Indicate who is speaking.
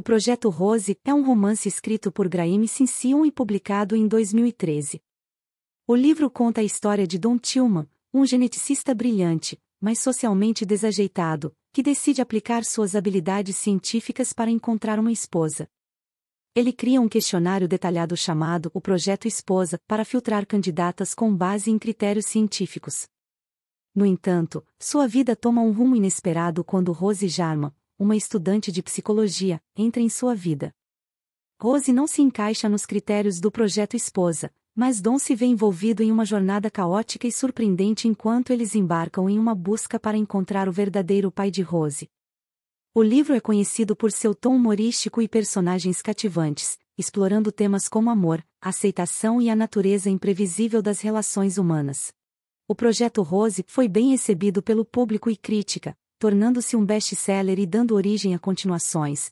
Speaker 1: O Projeto Rose é um romance escrito por Graeme Sinsion e publicado em 2013. O livro conta a história de Don Tillman, um geneticista brilhante, mas socialmente desajeitado, que decide aplicar suas habilidades científicas para encontrar uma esposa. Ele cria um questionário detalhado chamado o Projeto Esposa para filtrar candidatas com base em critérios científicos. No entanto, sua vida toma um rumo inesperado quando Rose Jarman, uma estudante de psicologia, entra em sua vida. Rose não se encaixa nos critérios do projeto Esposa, mas Dom se vê envolvido em uma jornada caótica e surpreendente enquanto eles embarcam em uma busca para encontrar o verdadeiro pai de Rose. O livro é conhecido por seu tom humorístico e personagens cativantes, explorando temas como amor, aceitação e a natureza imprevisível das relações humanas. O projeto Rose foi bem recebido pelo público e crítica, tornando-se um best-seller e dando origem a continuações,